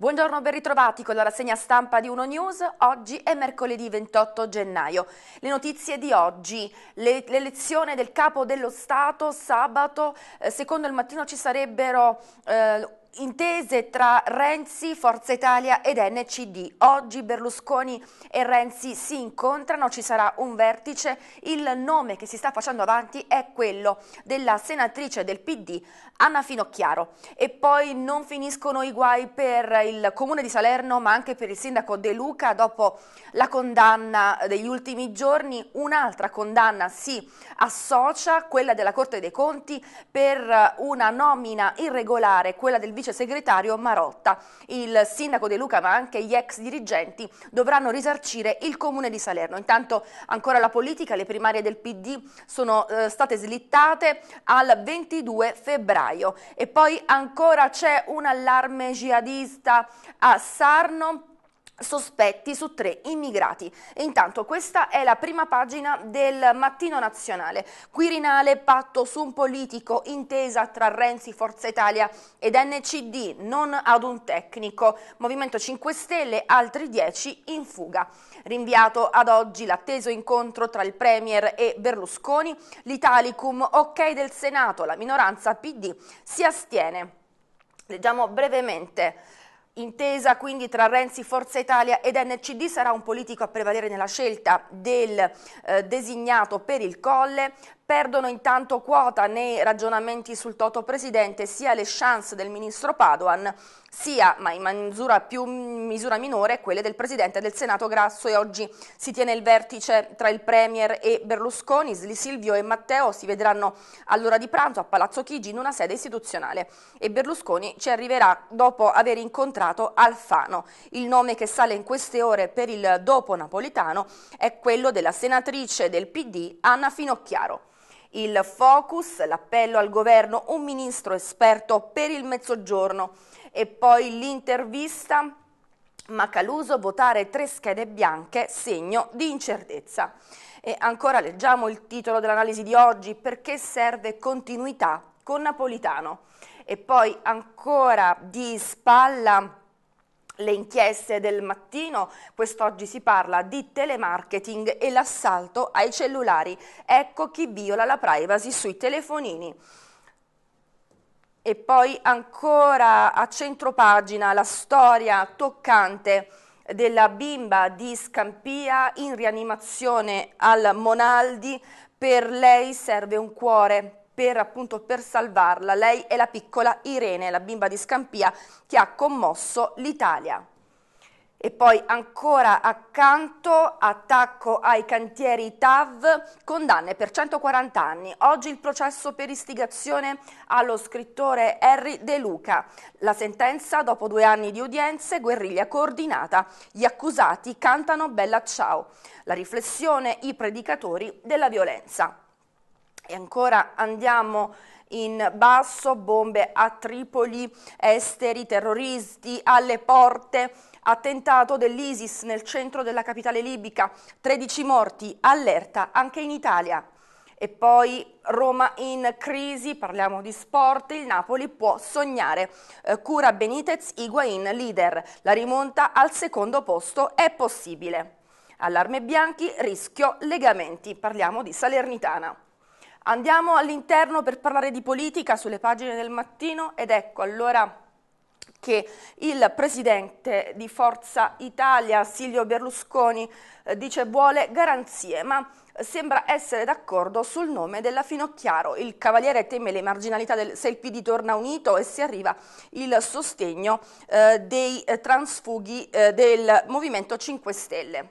Buongiorno, ben ritrovati con la rassegna stampa di Uno News. Oggi è mercoledì 28 gennaio. Le notizie di oggi, l'elezione del capo dello Stato sabato, eh, secondo il mattino ci sarebbero eh, Intese tra Renzi, Forza Italia ed NCD. Oggi Berlusconi e Renzi si incontrano, ci sarà un vertice. Il nome che si sta facendo avanti è quello della senatrice del PD Anna Finocchiaro. E poi non finiscono i guai per il comune di Salerno, ma anche per il sindaco De Luca dopo la condanna degli ultimi giorni. Un'altra condanna si associa, quella della Corte dei Conti, per una nomina irregolare, quella del vice segretario Marotta. Il sindaco De Luca ma anche gli ex dirigenti dovranno risarcire il comune di Salerno. Intanto ancora la politica, le primarie del PD sono eh, state slittate al 22 febbraio e poi ancora c'è un allarme jihadista a Sarno sospetti su tre immigrati. E intanto questa è la prima pagina del Mattino Nazionale. Quirinale, patto su un politico, intesa tra Renzi, Forza Italia ed NCD, non ad un tecnico. Movimento 5 Stelle, altri 10 in fuga. Rinviato ad oggi l'atteso incontro tra il Premier e Berlusconi, l'Italicum ok del Senato, la minoranza PD si astiene. Leggiamo brevemente. Intesa quindi tra Renzi, Forza Italia ed NCD sarà un politico a prevalere nella scelta del eh, designato per il Colle, Perdono intanto quota nei ragionamenti sul Toto Presidente sia le chance del ministro Padoan sia, ma in misura, più, misura minore, quelle del Presidente del Senato Grasso e oggi si tiene il vertice tra il Premier e Berlusconi, Sli Silvio e Matteo si vedranno all'ora di pranzo a Palazzo Chigi in una sede istituzionale e Berlusconi ci arriverà dopo aver incontrato Alfano. Il nome che sale in queste ore per il dopo napolitano è quello della senatrice del PD Anna Finocchiaro. Il focus, l'appello al governo, un ministro esperto per il mezzogiorno e poi l'intervista Macaluso votare tre schede bianche, segno di incertezza. E ancora leggiamo il titolo dell'analisi di oggi, perché serve continuità con Napolitano. E poi ancora di spalla le inchieste del mattino, quest'oggi si parla di telemarketing e l'assalto ai cellulari. Ecco chi viola la privacy sui telefonini. E poi ancora a centropagina la storia toccante della bimba di Scampia in rianimazione al Monaldi. Per lei serve un cuore, per, appunto, per salvarla. Lei è la piccola Irene, la bimba di Scampia che ha commosso l'Italia. E poi ancora accanto, attacco ai cantieri TAV, condanne per 140 anni. Oggi il processo per istigazione allo scrittore Harry De Luca. La sentenza, dopo due anni di udienze, guerriglia coordinata. Gli accusati cantano Bella Ciao. La riflessione, i predicatori della violenza. E ancora andiamo in basso, bombe a Tripoli, esteri, terroristi alle porte, attentato dell'ISIS nel centro della capitale libica, 13 morti, allerta anche in Italia. E poi Roma in crisi, parliamo di sport, il Napoli può sognare. Eh, cura Benitez, Higuain leader, la rimonta al secondo posto è possibile. Allarme bianchi, rischio legamenti, parliamo di Salernitana. Andiamo all'interno per parlare di politica sulle pagine del mattino ed ecco allora che il presidente di Forza Italia Silvio Berlusconi eh, dice vuole garanzie ma sembra essere d'accordo sul nome della Finocchiaro. Il Cavaliere teme le marginalità del, se il PD torna unito e se arriva il sostegno eh, dei eh, transfughi eh, del Movimento 5 Stelle.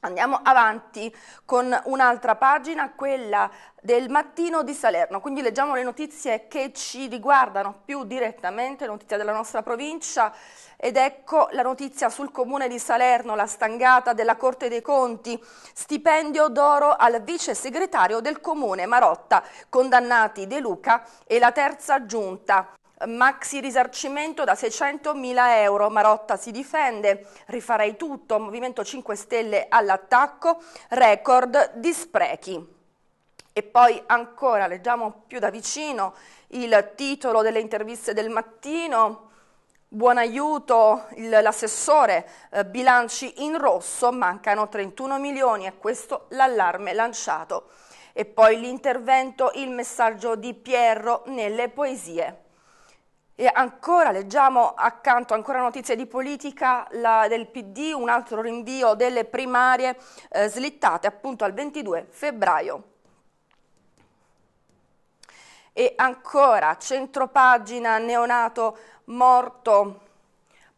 Andiamo avanti con un'altra pagina, quella del mattino di Salerno, quindi leggiamo le notizie che ci riguardano più direttamente, le notizie della nostra provincia ed ecco la notizia sul comune di Salerno, la stangata della Corte dei Conti, stipendio d'oro al vice segretario del comune Marotta, condannati De Luca e la terza giunta. Maxi risarcimento da 600.000 euro, Marotta si difende, rifarei tutto, Movimento 5 Stelle all'attacco, record di sprechi. E poi ancora, leggiamo più da vicino il titolo delle interviste del mattino, Buon aiuto l'assessore eh, bilanci in rosso, mancano 31 milioni è questo l'allarme lanciato. E poi l'intervento, il messaggio di Pierro nelle poesie. E ancora leggiamo accanto, ancora notizie di politica la, del PD, un altro rinvio delle primarie eh, slittate appunto al 22 febbraio. E ancora centropagina neonato morto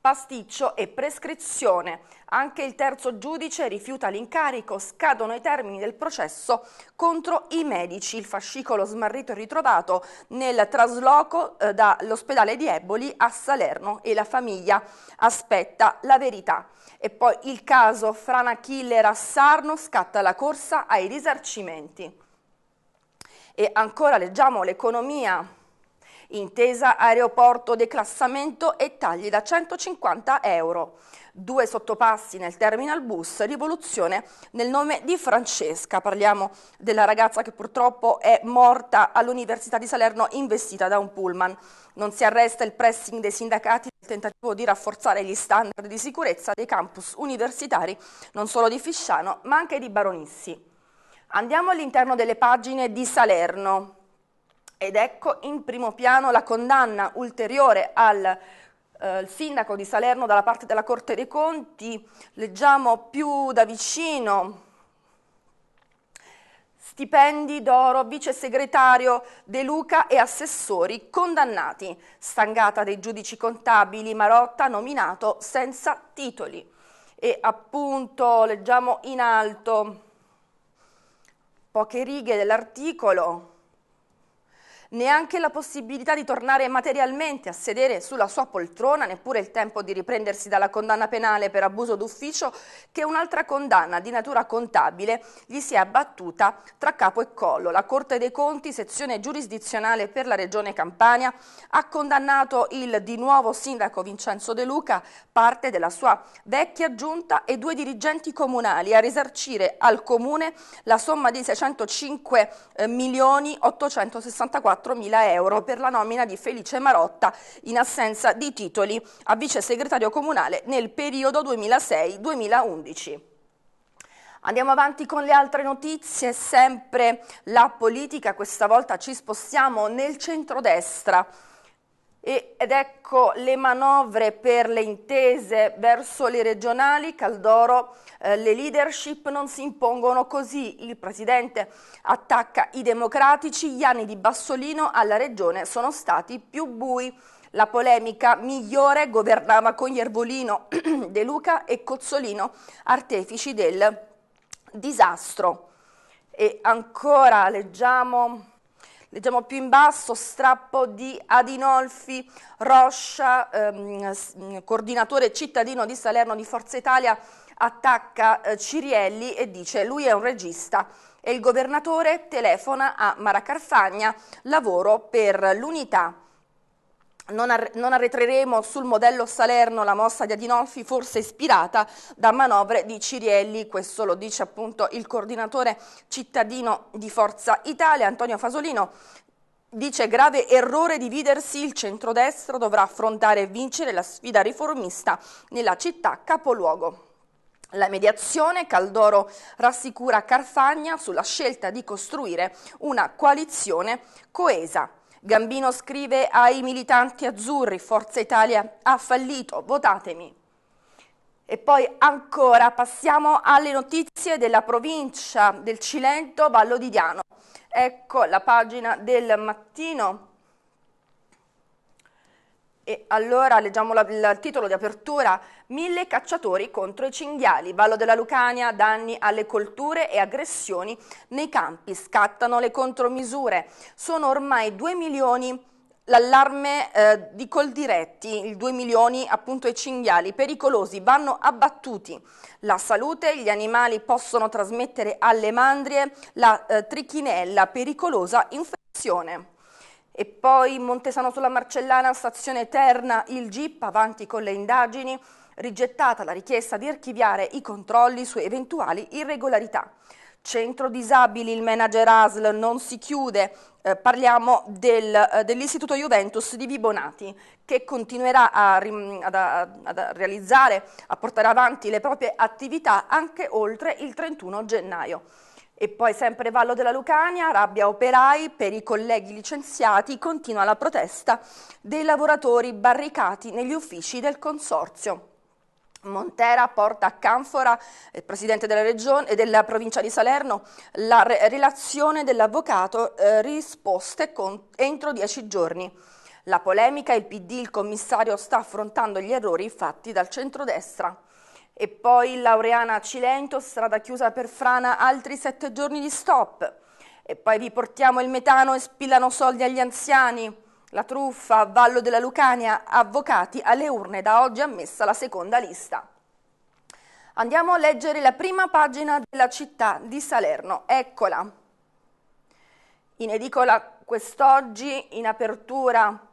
pasticcio e prescrizione. Anche il terzo giudice rifiuta l'incarico, scadono i termini del processo contro i medici. Il fascicolo smarrito è ritrovato nel trasloco eh, dall'ospedale di Eboli a Salerno e la famiglia aspetta la verità. E poi il caso Frana Killer a Sarno scatta la corsa ai risarcimenti. E ancora leggiamo l'economia Intesa aeroporto declassamento e tagli da 150 euro. Due sottopassi nel terminal bus, rivoluzione nel nome di Francesca. Parliamo della ragazza che purtroppo è morta all'Università di Salerno investita da un pullman. Non si arresta il pressing dei sindacati nel tentativo di rafforzare gli standard di sicurezza dei campus universitari, non solo di Fisciano ma anche di Baronissi. Andiamo all'interno delle pagine di Salerno. Ed ecco in primo piano la condanna ulteriore al eh, sindaco di Salerno dalla parte della Corte dei Conti. Leggiamo più da vicino stipendi d'oro, vice segretario De Luca e assessori condannati. Stangata dei giudici contabili, Marotta nominato senza titoli. E appunto leggiamo in alto poche righe dell'articolo neanche la possibilità di tornare materialmente a sedere sulla sua poltrona, neppure il tempo di riprendersi dalla condanna penale per abuso d'ufficio, che un'altra condanna di natura contabile gli si è abbattuta tra capo e collo. La Corte dei Conti, sezione giurisdizionale per la Regione Campania, ha condannato il di nuovo sindaco Vincenzo De Luca, parte della sua vecchia giunta e due dirigenti comunali a risarcire al Comune la somma di 605 eh, milioni 864 4.000 euro per la nomina di Felice Marotta in assenza di titoli a vice segretario comunale nel periodo 2006-2011. Andiamo avanti con le altre notizie, sempre la politica, questa volta ci spostiamo nel centrodestra ed ecco le manovre per le intese verso le regionali, Caldoro, eh, le leadership non si impongono così, il Presidente attacca i democratici, gli anni di Bassolino alla regione sono stati più bui. La polemica migliore governava con Iervolino, De Luca e Cozzolino, artefici del disastro. E ancora leggiamo leggiamo più in basso, strappo di Adinolfi Roscia, ehm, coordinatore cittadino di Salerno di Forza Italia, attacca eh, Cirielli e dice lui è un regista e il governatore telefona a Mara Carfagna, lavoro per l'unità non, ar- non arretreremo sul modello Salerno la mossa di Adinolfi, forse ispirata da manovre di Cirielli, questo lo dice appunto il coordinatore cittadino di Forza Italia, Antonio Fasolino. Dice grave errore dividersi, il centrodestra dovrà affrontare e vincere la sfida riformista nella città capoluogo. La mediazione, Caldoro rassicura Carfagna sulla scelta di costruire una coalizione coesa. Gambino scrive ai militanti azzurri, Forza Italia ha fallito, votatemi. E poi ancora passiamo alle notizie della provincia del Cilento Vallo di Diano. Ecco la pagina del mattino e allora leggiamo la, la, il titolo di apertura, Mille cacciatori contro i cinghiali, Vallo della Lucania, danni alle colture e aggressioni nei campi, scattano le contromisure, sono ormai 2 milioni l'allarme eh, di Coldiretti, il 2 milioni appunto e cinghiali pericolosi vanno abbattuti, la salute, gli animali possono trasmettere alle mandrie la eh, trichinella pericolosa infezione. E poi Montesano sulla Marcellana, stazione Terna, il GIP avanti con le indagini, rigettata la richiesta di archiviare i controlli su eventuali irregolarità. Centro disabili, il manager ASL non si chiude, eh, parliamo del, eh, dell'Istituto Juventus di Vibonati che continuerà a, ad, ad, a realizzare, a portare avanti le proprie attività anche oltre il 31 gennaio. E poi sempre Vallo della Lucania, rabbia operai per i colleghi licenziati, continua la protesta dei lavoratori barricati negli uffici del consorzio. Montera porta a Canfora, il eh, presidente della regione e eh, della provincia di Salerno, la re relazione dell'avvocato eh, risposte entro dieci giorni. La polemica, il PD, il commissario sta affrontando gli errori fatti dal centrodestra. E poi Laureana a Cilento, strada chiusa per frana, altri sette giorni di stop. E poi vi portiamo il metano e spillano soldi agli anziani. La truffa Vallo della Lucania, avvocati alle urne, da oggi ammessa la seconda lista. Andiamo a leggere la prima pagina della città di Salerno, eccola. In edicola quest'oggi, in apertura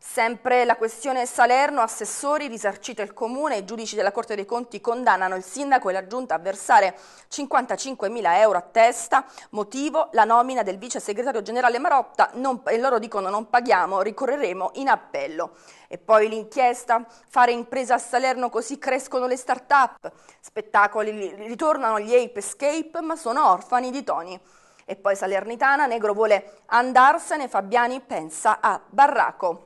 Sempre la questione Salerno, assessori, risarcito il comune, i giudici della Corte dei Conti condannano il sindaco e la giunta a versare 55.000 euro a testa, motivo la nomina del vice segretario generale Marotta non, e loro dicono non paghiamo, ricorreremo in appello. E poi l'inchiesta, fare impresa a Salerno così crescono le start-up, spettacoli, ritornano gli Ape Escape ma sono orfani di Tony. E poi Salernitana, Negro vuole andarsene, Fabiani pensa a Barraco.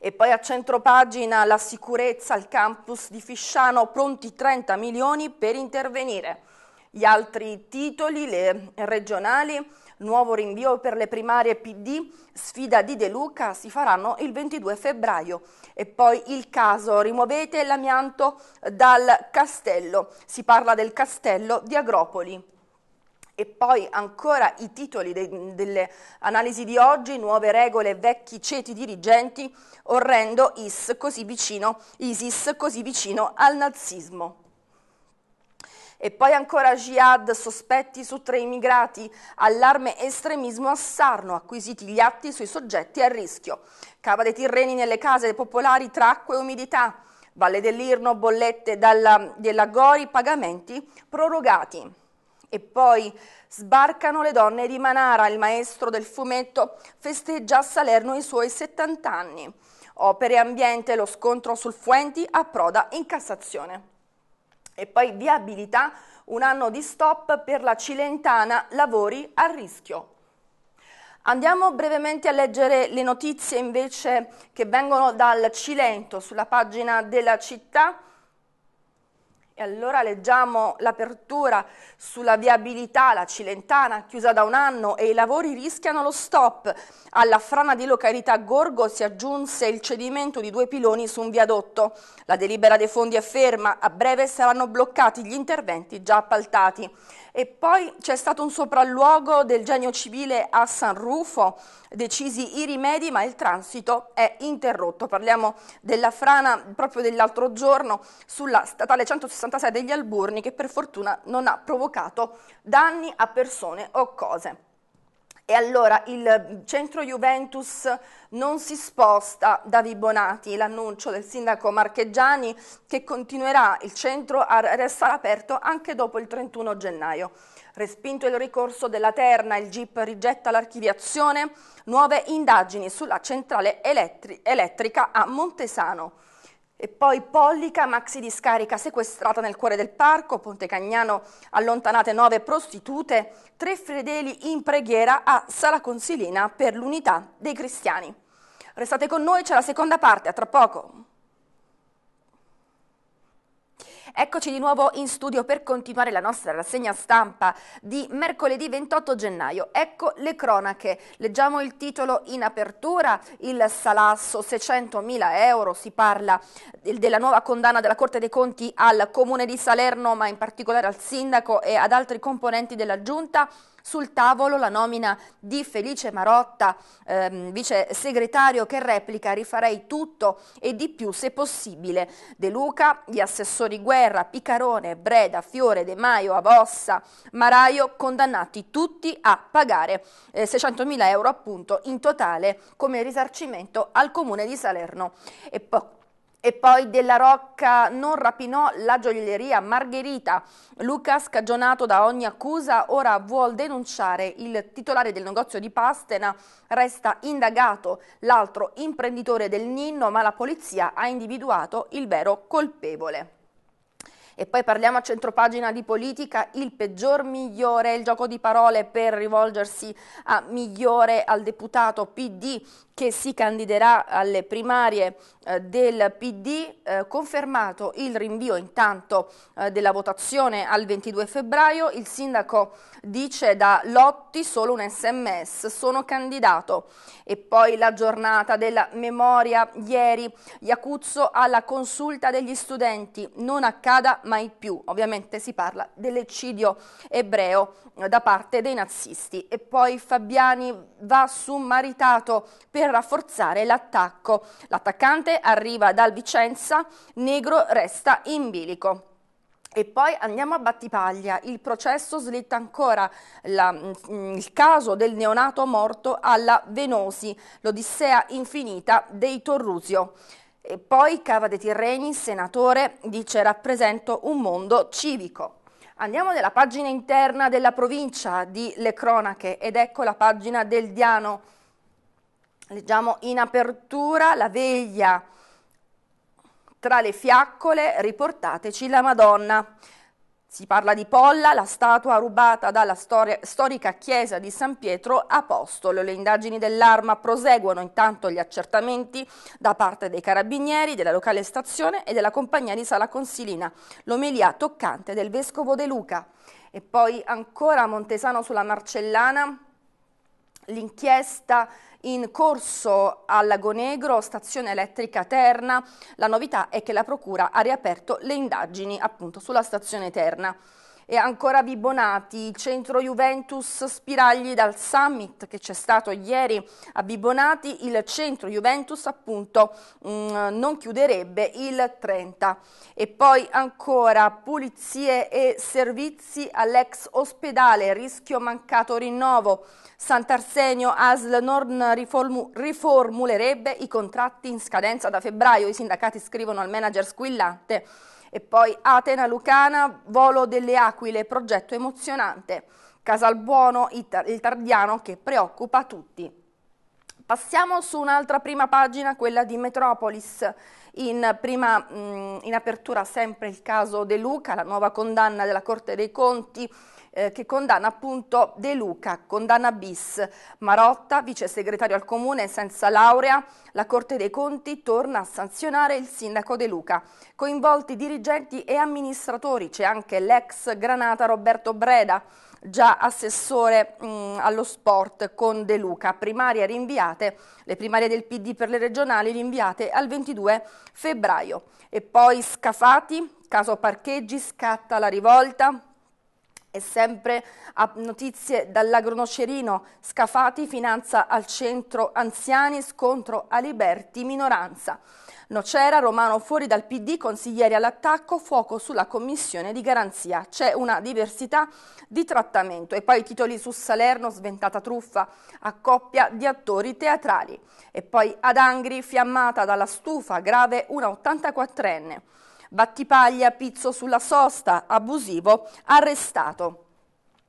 E poi a centro pagina la sicurezza al campus di Fisciano, pronti 30 milioni per intervenire. Gli altri titoli, le regionali, nuovo rinvio per le primarie PD, sfida di De Luca, si faranno il 22 febbraio. E poi il caso, rimuovete l'amianto dal castello, si parla del castello di Agropoli. E poi ancora i titoli de, delle analisi di oggi, nuove regole, vecchi ceti dirigenti, orrendo IS così vicino, ISIS così vicino al nazismo. E poi ancora Jihad, sospetti su tre immigrati, allarme estremismo a Sarno, acquisiti gli atti sui soggetti a rischio. Cava dei tirreni nelle case popolari, tra acqua e umidità. Valle dell'Irno, bollette dalla, della Gori, pagamenti prorogati. E poi sbarcano le donne di Manara, il maestro del fumetto festeggia a Salerno i suoi 70 anni. Opere ambiente, lo scontro sul Fuenti approda in Cassazione. E poi viabilità, un anno di stop per la Cilentana, lavori a rischio. Andiamo brevemente a leggere le notizie invece che vengono dal Cilento sulla pagina della città. E allora leggiamo l'apertura sulla viabilità, la Cilentana chiusa da un anno e i lavori rischiano lo stop. Alla frana di località Gorgo si aggiunse il cedimento di due piloni su un viadotto. La delibera dei fondi è ferma, a breve saranno bloccati gli interventi già appaltati. E poi c'è stato un sopralluogo del genio civile a San Rufo, decisi i rimedi, ma il transito è interrotto. Parliamo della frana proprio dell'altro giorno sulla statale 166 degli Alburni che per fortuna non ha provocato danni a persone o cose. E allora il centro Juventus non si sposta da Vibonati, l'annuncio del sindaco Marcheggiani che continuerà il centro a restare aperto anche dopo il 31 gennaio. Respinto il ricorso della Terna, il GIP rigetta l'archiviazione, nuove indagini sulla centrale elettri elettrica a Montesano. E poi Pollica, maxi discarica sequestrata nel cuore del parco, Ponte Cagnano allontanate nove prostitute, tre fedeli in preghiera a Sala Consilina per l'unità dei cristiani. Restate con noi, c'è la seconda parte, a tra poco. Eccoci di nuovo in studio per continuare la nostra rassegna stampa di mercoledì 28 gennaio. Ecco le cronache. Leggiamo il titolo in apertura, il salasso 600.000 euro, si parla della nuova condanna della Corte dei Conti al Comune di Salerno, ma in particolare al Sindaco e ad altri componenti della Giunta sul tavolo la nomina di Felice Marotta, ehm, vice segretario che replica rifarei tutto e di più se possibile. De Luca, gli assessori Guerra, Picarone, Breda, Fiore, De Maio, Avossa, Maraio condannati tutti a pagare eh, 600.000 euro appunto in totale come risarcimento al comune di Salerno. E poi e poi Della Rocca non rapinò la gioielleria Margherita. Luca, scagionato da ogni accusa, ora vuol denunciare. Il titolare del negozio di Pastena resta indagato, l'altro imprenditore del Ninno, ma la polizia ha individuato il vero colpevole. E poi parliamo a centropagina di politica, il peggior migliore, il gioco di parole per rivolgersi a migliore al deputato PD che si candiderà alle primarie eh, del PD, eh, confermato il rinvio intanto eh, della votazione al 22 febbraio, il sindaco dice da Lotti solo un sms, sono candidato. E poi la giornata della memoria ieri, Iacuzzo alla consulta degli studenti, non accada mai più. Ovviamente si parla dell'eccidio ebreo eh, da parte dei nazisti. E poi Fabiani va su Maritato per rafforzare l'attacco. L'attaccante arriva dal Vicenza, Negro resta in bilico. E poi andiamo a Battipaglia, il processo slitta ancora la, mm, il caso del neonato morto alla Venosi, l'odissea infinita dei Torrusio. E poi Cava de Tirreni, senatore, dice rappresento un mondo civico. Andiamo nella pagina interna della provincia di Le Cronache ed ecco la pagina del Diano. Leggiamo in apertura la veglia tra le fiaccole, riportateci la Madonna. Si parla di Polla, la statua rubata dalla storia, storica chiesa di San Pietro Apostolo. Le indagini dell'arma proseguono intanto gli accertamenti da parte dei carabinieri, della locale stazione e della compagnia di Sala Consilina, l'omelia toccante del vescovo De Luca. E poi ancora a Montesano sulla Marcellana, l'inchiesta in corso al Lago Negro, stazione elettrica Terna. La novità è che la Procura ha riaperto le indagini appunto sulla stazione Terna. E ancora Bibonati, il centro Juventus spiragli dal summit che c'è stato ieri a Bibonati, il centro Juventus appunto mh, mm, non chiuderebbe il 30. E poi ancora pulizie e servizi all'ex ospedale, rischio mancato rinnovo. Sant'Arsenio ASL non riformu riformulerebbe i contratti in scadenza da febbraio, i sindacati scrivono al manager squillante. E poi Atena Lucana, volo delle aquile, progetto emozionante. Casalbuono, il Tardiano che preoccupa tutti. Passiamo su un'altra prima pagina, quella di Metropolis. In, prima, mm, in apertura sempre il caso De Luca, la nuova condanna della Corte dei Conti eh, che condanna appunto De Luca, condanna bis, Marotta, vice segretario al comune senza laurea, la Corte dei Conti torna a sanzionare il sindaco De Luca. Coinvolti dirigenti e amministratori, c'è anche l'ex Granata Roberto Breda, già assessore mh, allo sport con De Luca. Primarie rinviate, le primarie del PD per le regionali rinviate al 22 febbraio. E poi Scafati, caso parcheggi, scatta la rivolta. E sempre a notizie dall'agronocerino, Scafati finanza al centro anziani, scontro a Liberti minoranza. Nocera, Romano fuori dal PD, consiglieri all'attacco, fuoco sulla commissione di garanzia. C'è una diversità di trattamento e poi titoli su Salerno, sventata truffa a coppia di attori teatrali. E poi ad Angri, fiammata dalla stufa, grave una 84enne. Battipaglia, pizzo sulla sosta, abusivo, arrestato.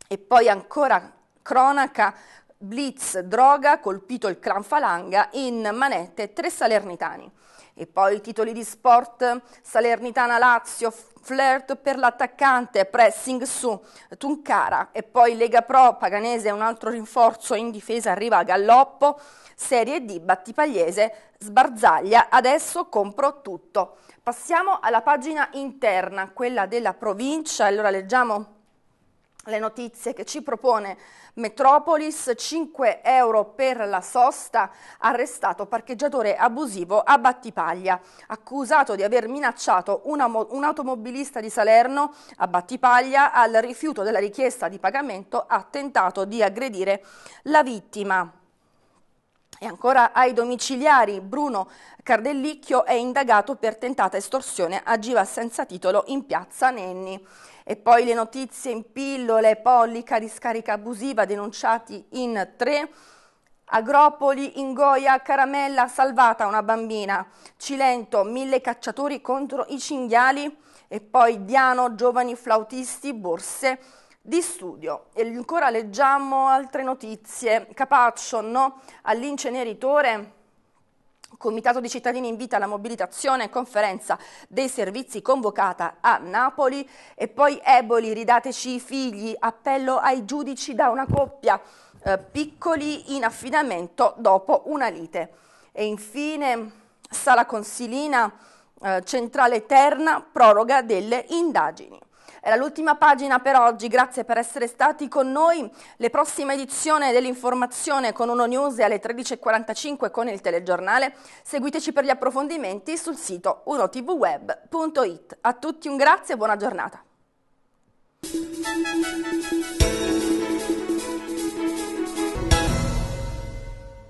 E poi ancora cronaca, blitz, droga, colpito il clan Falanga, in manette tre salernitani. E poi titoli di sport, Salernitana Lazio, flirt per l'attaccante, pressing su Tuncara e poi Lega Pro, Paganese un altro rinforzo in difesa arriva a Galloppo, Serie D, Battipagliese, sbarzaglia, adesso compro tutto. Passiamo alla pagina interna, quella della provincia, allora leggiamo le notizie che ci propone Metropolis, 5 euro per la sosta, arrestato parcheggiatore abusivo a Battipaglia, accusato di aver minacciato una, un automobilista di Salerno a Battipaglia al rifiuto della richiesta di pagamento, ha tentato di aggredire la vittima. E ancora ai domiciliari, Bruno Cardellicchio è indagato per tentata estorsione, agiva senza titolo in piazza Nenni. E poi le notizie in pillole, pollica, discarica abusiva, denunciati in tre. Agropoli, Ingoia, Caramella, salvata una bambina. Cilento, mille cacciatori contro i cinghiali. E poi Diano, giovani flautisti, borse di studio. E ancora leggiamo altre notizie. Capaccio, no all'inceneritore. Comitato di cittadini invita alla mobilitazione e conferenza dei servizi convocata a Napoli e poi Eboli, ridateci i figli, appello ai giudici da una coppia, eh, piccoli in affidamento dopo una lite. E infine Sala Consilina, eh, Centrale Terna, proroga delle indagini. Era l'ultima pagina per oggi, grazie per essere stati con noi. Le prossime edizioni dell'informazione con Uno News alle 13.45 con il telegiornale. Seguiteci per gli approfondimenti sul sito unotvweb.it. A tutti un grazie e buona giornata.